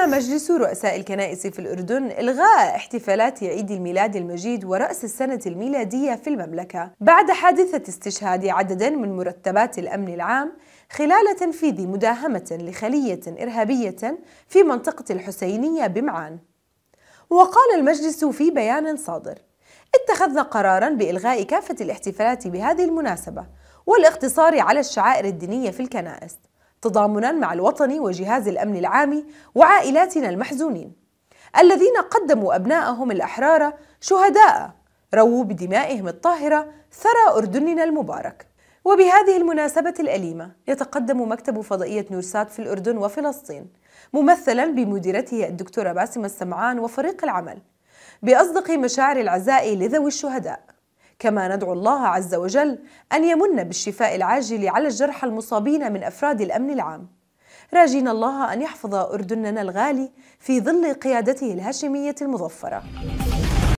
أعلن مجلس رؤساء الكنائس في الأردن إلغاء احتفالات عيد الميلاد المجيد ورأس السنة الميلادية في المملكة بعد حادثة استشهاد عدد من مرتبات الأمن العام خلال تنفيذ مداهمة لخلية إرهابية في منطقة الحسينية بمعان. وقال المجلس في بيان صادر: اتخذنا قرارا بإلغاء كافة الاحتفالات بهذه المناسبة والاقتصار على الشعائر الدينية في الكنائس تضامنا مع الوطن وجهاز الأمن العام وعائلاتنا المحزونين الذين قدموا أبناءهم الأحرار شهداء رووا بدمائهم الطاهرة ثرى أردننا المبارك وبهذه المناسبة الأليمة يتقدم مكتب فضائية نورسات في الأردن وفلسطين ممثلا بمديرته الدكتورة باسمة السمعان وفريق العمل بأصدق مشاعر العزاء لذوي الشهداء كما ندعو الله عز وجل أن يمن بالشفاء العاجل على الجرحى المصابين من أفراد الأمن العام راجين الله أن يحفظ أردننا الغالي في ظل قيادته الهاشمية المظفرة